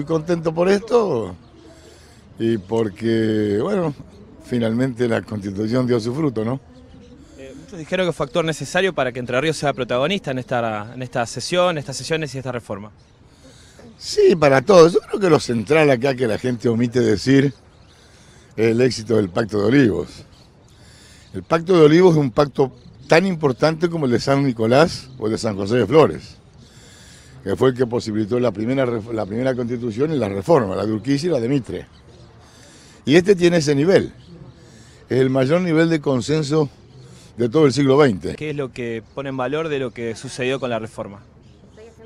Muy contento por esto y porque, bueno, finalmente la constitución dio su fruto, ¿no? Eh, muchos dijeron que fue factor necesario para que Entre Ríos sea protagonista en esta, en esta sesión, en estas sesiones y esta reforma. Sí, para todos. Yo creo que lo central acá que la gente omite decir es el éxito del Pacto de Olivos. El Pacto de Olivos es un pacto tan importante como el de San Nicolás o el de San José de Flores que fue el que posibilitó la primera, la primera constitución y la reforma, la de Urquiza y la de Mitre. Y este tiene ese nivel, el mayor nivel de consenso de todo el siglo XX. ¿Qué es lo que pone en valor de lo que sucedió con la reforma?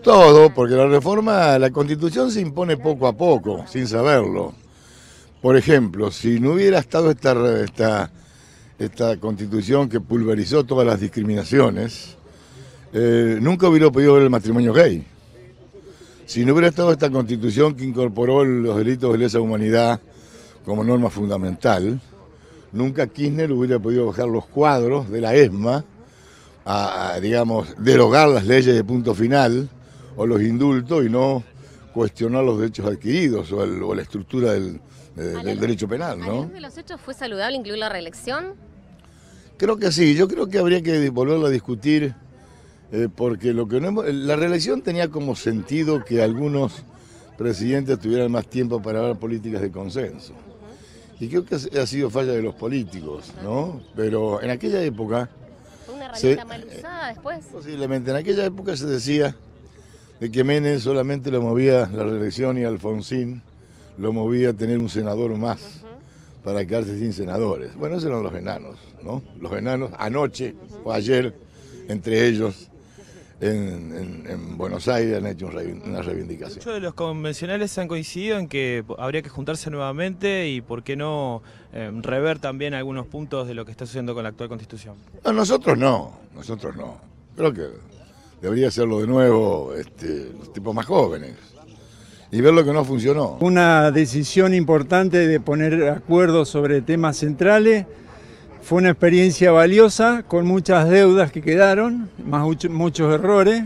Todo, porque la reforma, la constitución se impone poco a poco, sin saberlo. Por ejemplo, si no hubiera estado esta, esta, esta constitución que pulverizó todas las discriminaciones, eh, nunca hubiera podido ver el matrimonio gay. Si no hubiera estado esta constitución que incorporó los delitos de lesa humanidad como norma fundamental, nunca Kirchner hubiera podido bajar los cuadros de la ESMA a, digamos, derogar las leyes de punto final o los indultos y no cuestionar los derechos adquiridos o, la estructura del, derecho penal, ¿no? de los hechos fue saludable incluir la reelección? Creo que sí, yo creo que habría que volverlo a discutir eh, porque lo que eh, la reelección tenía como sentido que algunos presidentes tuvieran más tiempo para hablar políticas de consenso. Y creo que ha sido falla de los políticos, ¿no? Pero en aquella época... una herramienta eh, mal usada después. Posiblemente, en aquella época se decía de que Menem solamente lo movía la reelección y Alfonsín lo movía a tener un senador más para quedarse sin senadores. Bueno, esos eran los enanos, ¿no? Los enanos anoche o ayer, entre ellos, en, Buenos Aires han hecho una reivindicación. Muchos de los convencionales han coincidido en que habría que juntarse nuevamente y por qué no em, rever también algunos puntos de lo que está sucediendo con la actual constitución. A nosotros no, nosotros no. Creo que debería hacerlo de nuevo este, los tipos más jóvenes y ver lo que no funcionó. Una decisión importante de poner acuerdos sobre temas centrales fue una experiencia valiosa, con muchas deudas que quedaron, más muchos errores.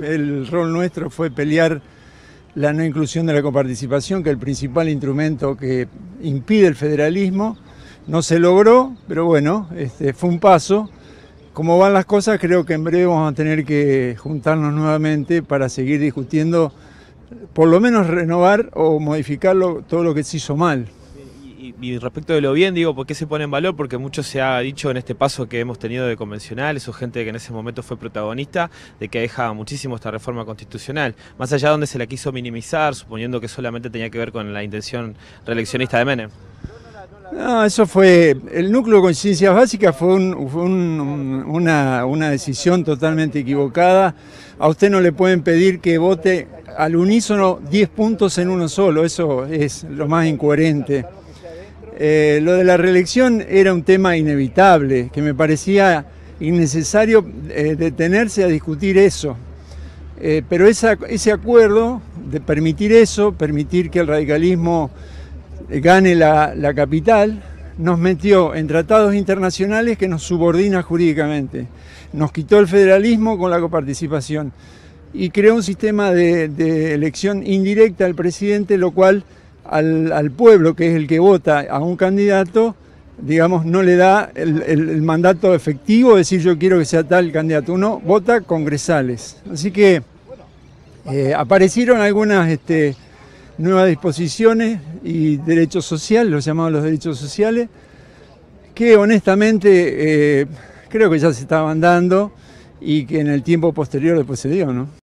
El rol nuestro fue pelear la no inclusión de la coparticipación, que es el principal instrumento que impide el federalismo. No se logró, pero bueno, este, fue un paso. Como van las cosas, creo que en breve vamos a tener que juntarnos nuevamente para seguir discutiendo, por lo menos renovar o modificarlo todo lo que se hizo mal y respecto de lo bien, digo, ¿por qué se pone en valor? Porque mucho se ha dicho en este paso que hemos tenido de convencional eso gente que en ese momento fue protagonista, de que dejaba muchísimo esta reforma constitucional. Más allá de donde se la quiso minimizar, suponiendo que solamente tenía que ver con la intención reeleccionista de Menem. No, eso fue, el núcleo de conciencia básica fue, una, una, decisión totalmente equivocada. A usted no le pueden pedir que vote al unísono 10 puntos en uno solo, eso es lo más incoherente. Eh, lo de la reelección era un tema inevitable, que me parecía innecesario eh, detenerse a discutir eso. Eh, pero ese acuerdo de permitir eso, permitir que el radicalismo gane la, capital, nos metió en tratados internacionales que nos subordina jurídicamente. Nos quitó el federalismo con la coparticipación y creó un sistema de elección indirecta al presidente, lo cual al, pueblo, que es el que vota a un candidato, digamos, no le da el, mandato efectivo de decir yo quiero que sea tal candidato. Uno vota congresales. Así que eh, aparecieron algunas este, nuevas disposiciones y derechos sociales, los llamados los derechos sociales, que honestamente eh, creo que ya se estaban dando y que en el tiempo posterior después se dio, ¿no?